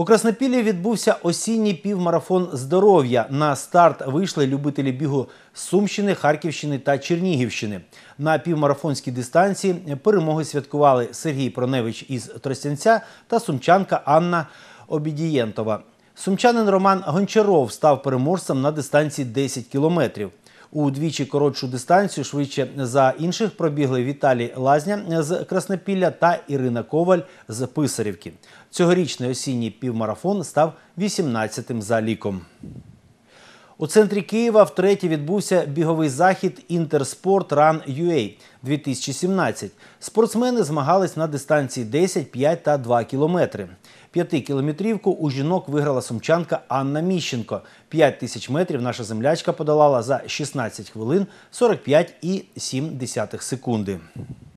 У Краснопіллі відбувся осінній півмарафон здоров'я. На старт вийшли любителі бігу Сумщини, Харківщини та Чернігівщини. На півмарафонській дистанції перемоги святкували Сергій Проневич із Тростянця та сумчанка Анна Обідієнтова. Сумчанин Роман Гончаров став переможцем на дистанції 10 кілометрів удвічі коротшу дистанцію швидше за інших пробігли Віталій Лазня з Краснопілля та Ірина Коваль з Писарівки. Цьогорічний осінній півмарафон став 18-тим за ліком. У центрі Києва втретє відбувся біговий захід Інтерспорт Ран UA 2017. Спортсмени змагались на дистанції 10, 5 та 2 кілометри. П'ятикілометрівку у жінок виграла сумчанка Анна Міщенко. П'ять тисяч метрів наша землячка подолала за 16 хвилин 45,7 секунди.